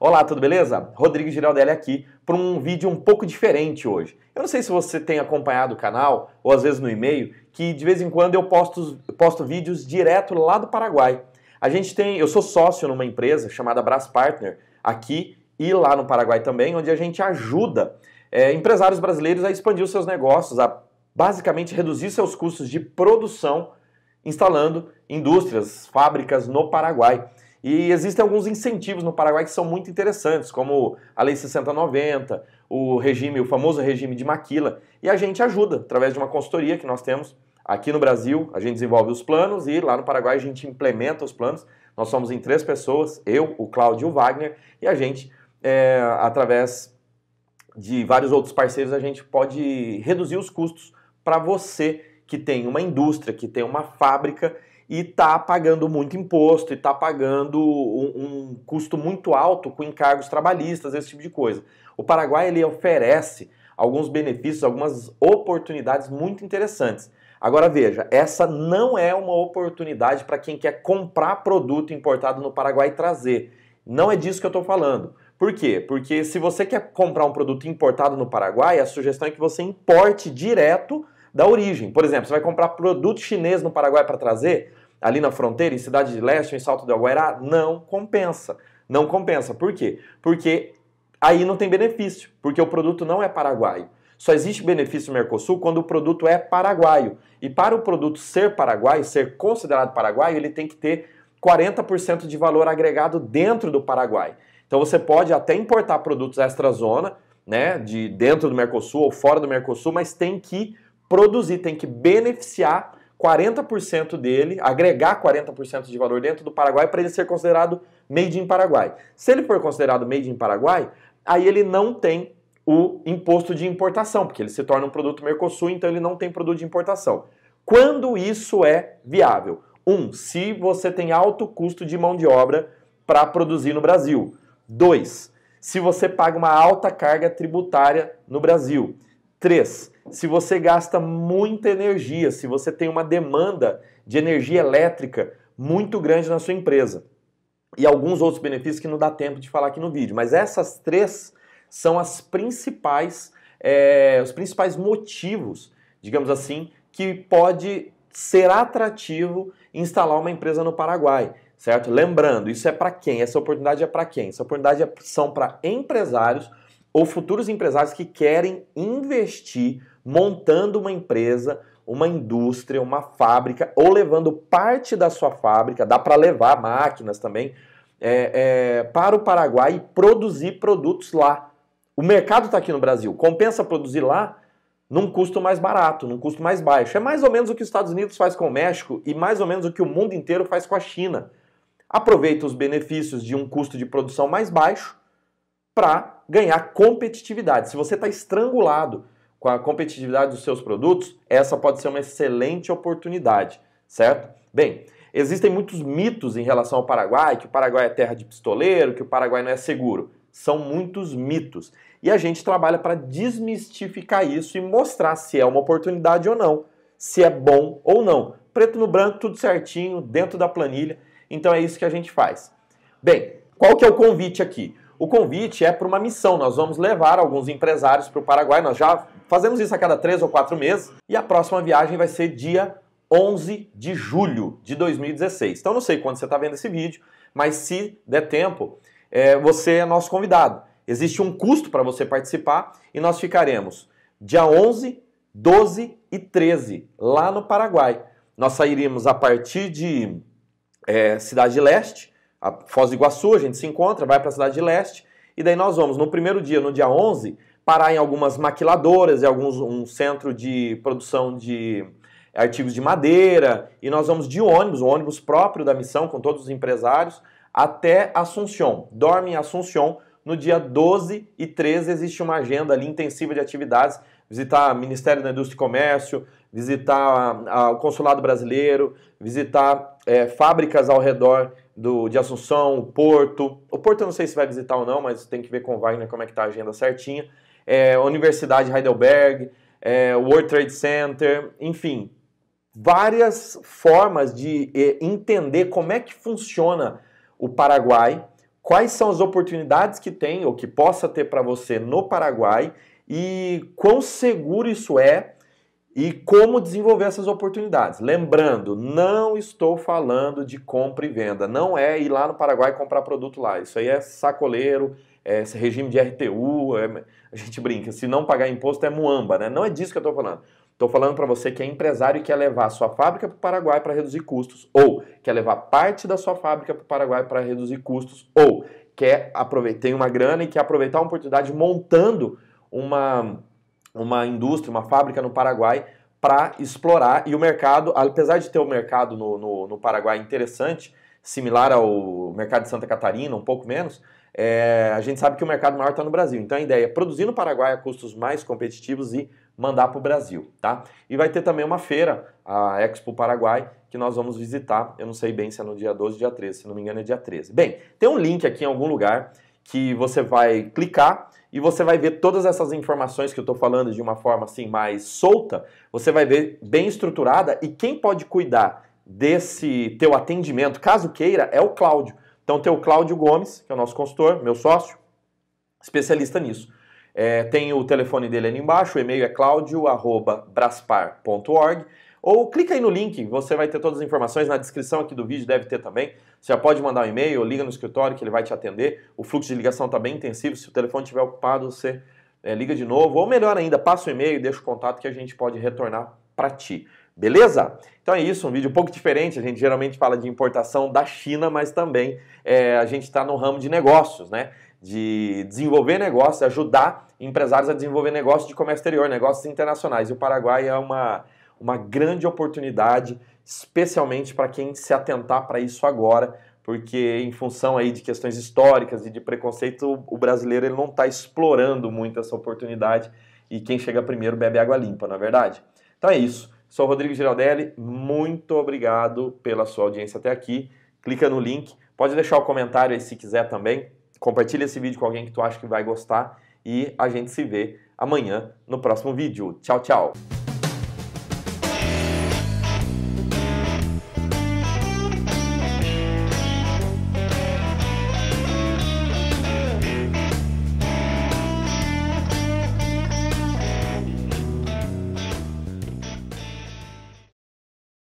Olá, tudo beleza? Rodrigo Giraldelli aqui para um vídeo um pouco diferente hoje. Eu não sei se você tem acompanhado o canal ou às vezes no e-mail, que de vez em quando eu posto, posto vídeos direto lá do Paraguai. A gente tem, eu sou sócio numa empresa chamada Brass Partner aqui e lá no Paraguai também, onde a gente ajuda é, empresários brasileiros a expandir os seus negócios, a basicamente reduzir seus custos de produção instalando indústrias, fábricas no Paraguai. E existem alguns incentivos no Paraguai que são muito interessantes, como a Lei 6090, o regime, o famoso regime de Maquila, e a gente ajuda através de uma consultoria que nós temos aqui no Brasil, a gente desenvolve os planos e lá no Paraguai a gente implementa os planos. Nós somos em três pessoas, eu, o Cláudio e o Wagner, e a gente, é, através de vários outros parceiros, a gente pode reduzir os custos para você que tem uma indústria, que tem uma fábrica e está pagando muito imposto e está pagando um, um, custo muito alto com encargos trabalhistas, esse tipo de coisa. O Paraguai ele oferece alguns benefícios, algumas oportunidades muito interessantes. Agora veja, essa não é uma oportunidade para quem quer comprar produto importado no Paraguai e trazer. Não é disso que eu estou falando. Por quê? Porque se você quer comprar um produto importado no Paraguai, a sugestão é que você importe direto da origem. Por exemplo, você vai comprar produto chinês no Paraguai para trazer, ali na fronteira, em Cidade de Leste, em Salto do Aguairá, não compensa. Não compensa. Por quê? Porque aí não tem benefício, porque o produto não é paraguaio. Só existe benefício no Mercosul quando o produto é paraguaio. E para o produto ser paraguaio, ser considerado paraguaio, ele tem que ter 40% de valor agregado dentro do Paraguai. Então você pode até importar produtos extra zona, né, de dentro do Mercosul ou fora do Mercosul, mas tem que produzir, tem que beneficiar 40% dele, agregar 40% de valor dentro do Paraguai para ele ser considerado made in Paraguai. Se ele for considerado made in Paraguai, aí ele não tem o imposto de importação, porque ele se torna um produto Mercosul, então ele não tem produto de importação. Quando isso é viável? Um, se você tem alto custo de mão de obra para produzir no Brasil. Dois, se você paga uma alta carga tributária no Brasil. Três, se você gasta muita energia, se você tem uma demanda de energia elétrica muito grande na sua empresa. E alguns outros benefícios que não dá tempo de falar aqui no vídeo. Mas essas três são as principais, é, os principais motivos, digamos assim, que pode ser atrativo instalar uma empresa no Paraguai, certo? Lembrando, isso é para quem? Essa oportunidade é para quem? Essa oportunidade é, são para empresários ou futuros empresários que querem investir montando uma empresa, uma indústria, uma fábrica, ou levando parte da sua fábrica, dá para levar máquinas também, é, é, para o Paraguai e produzir produtos lá. O mercado está aqui no Brasil, compensa produzir lá num custo mais barato, num custo mais baixo. É mais ou menos o que os Estados Unidos faz com o México e mais ou menos o que o mundo inteiro faz com a China. Aproveita os benefícios de um custo de produção mais baixo para ganhar competitividade. Se você está estrangulado com a competitividade dos seus produtos, essa pode ser uma excelente oportunidade, certo? Bem, existem muitos mitos em relação ao Paraguai, que o Paraguai é terra de pistoleiro, que o Paraguai não é seguro. São muitos mitos. E a gente trabalha para desmistificar isso e mostrar se é uma oportunidade ou não, se é bom ou não. Preto no branco, tudo certinho, dentro da planilha. Então é isso que a gente faz. Bem, qual que é o convite aqui? O convite é para uma missão. Nós vamos levar alguns empresários para o Paraguai. Nós já Fazemos isso a cada três ou quatro meses e a próxima viagem vai ser dia 11 de julho de 2016. Então não sei quando você está vendo esse vídeo, mas se der tempo, é, você é nosso convidado. Existe um custo para você participar e nós ficaremos dia 11, 12 e 13 lá no Paraguai. Nós sairíamos a partir de é, Cidade de Leste, a Foz do Iguaçu, a gente se encontra, vai para a Cidade de Leste e daí nós vamos, no primeiro dia, no dia 11, parar em algumas maquiladoras, e alguns, um centro de produção de artigos de madeira, e nós vamos de ônibus, um ônibus próprio da missão, com todos os empresários, até Assunção. Dorme em Assunção. No dia 12 e 13 existe uma agenda ali intensiva de atividades, visitar o Ministério da Indústria e Comércio, visitar a, ah, a, o Consulado Brasileiro, visitar é, fábricas ao redor do, de Assunção, o Porto. O Porto eu não sei se vai visitar ou não, mas tem que ver com o Wagner como é que tá a agenda certinha. É, Universidade Heidelberg, é, World Trade Center, enfim, várias formas de entender como é que funciona o Paraguai, quais são as oportunidades que tem ou que possa ter para você no Paraguai e quão seguro isso é e como desenvolver essas oportunidades. Lembrando, não estou falando de compra e venda. Não é ir lá no Paraguai comprar produto lá. Isso aí é sacoleiro, é esse regime de RTU, é... a gente brinca. Se não pagar imposto é muamba, né? Não é disso que eu estou falando. Estou falando para você que é empresário e quer levar sua fábrica para o Paraguai para reduzir custos, ou quer levar parte da sua fábrica para o Paraguai para reduzir custos, ou quer aproveitar, uma grana e quer aproveitar a oportunidade montando uma uma indústria, uma fábrica no Paraguai para explorar. E o mercado, apesar de ter o um mercado no, no, no, Paraguai interessante, similar ao mercado de Santa Catarina, um pouco menos, é, a gente sabe que o mercado maior está no Brasil. Então a ideia é produzir no Paraguai a custos mais competitivos e mandar para o Brasil, tá? E vai ter também uma feira, a Expo Paraguai, que nós vamos visitar. Eu não sei bem se é no dia 12 ou dia 13, se não me engano é dia 13. Bem, tem um link aqui em algum lugar que você vai clicar e você vai ver todas essas informações que eu estou falando de uma forma assim mais solta, você vai ver bem estruturada e quem pode cuidar desse teu atendimento, caso queira, é o Cláudio. Então tem o Cláudio Gomes, que é o nosso consultor, meu sócio, especialista nisso. É, tem o telefone dele ali embaixo, o e-mail é claudio.braspar.org. Ou clica aí no link, você vai ter todas as informações. Na descrição aqui do vídeo deve ter também. Você já pode mandar um e-mail, liga no escritório que ele vai te atender. O fluxo de ligação está bem intensivo. Se o telefone estiver ocupado, você é, liga de novo. Ou melhor ainda, passa o e-mail e deixa o contato que a gente pode retornar para ti. Beleza? Então é isso, um vídeo um pouco diferente. A gente geralmente fala de importação da China, mas também é, a gente está no ramo de negócios, né? De desenvolver negócios, ajudar empresários a desenvolver negócios de comércio exterior, negócios internacionais. E o Paraguai é uma uma grande oportunidade, especialmente para quem se atentar para isso agora, porque em função aí de questões históricas e de preconceito, o brasileiro ele não está explorando muito essa oportunidade e quem chega primeiro bebe água limpa, na é verdade? Então é isso. Sou Rodrigo Giraldelli, muito obrigado pela sua audiência até aqui. Clica no link, pode deixar o um comentário aí se quiser também. Compartilha esse vídeo com alguém que tu acha que vai gostar e a gente se vê amanhã no próximo vídeo. Tchau, tchau!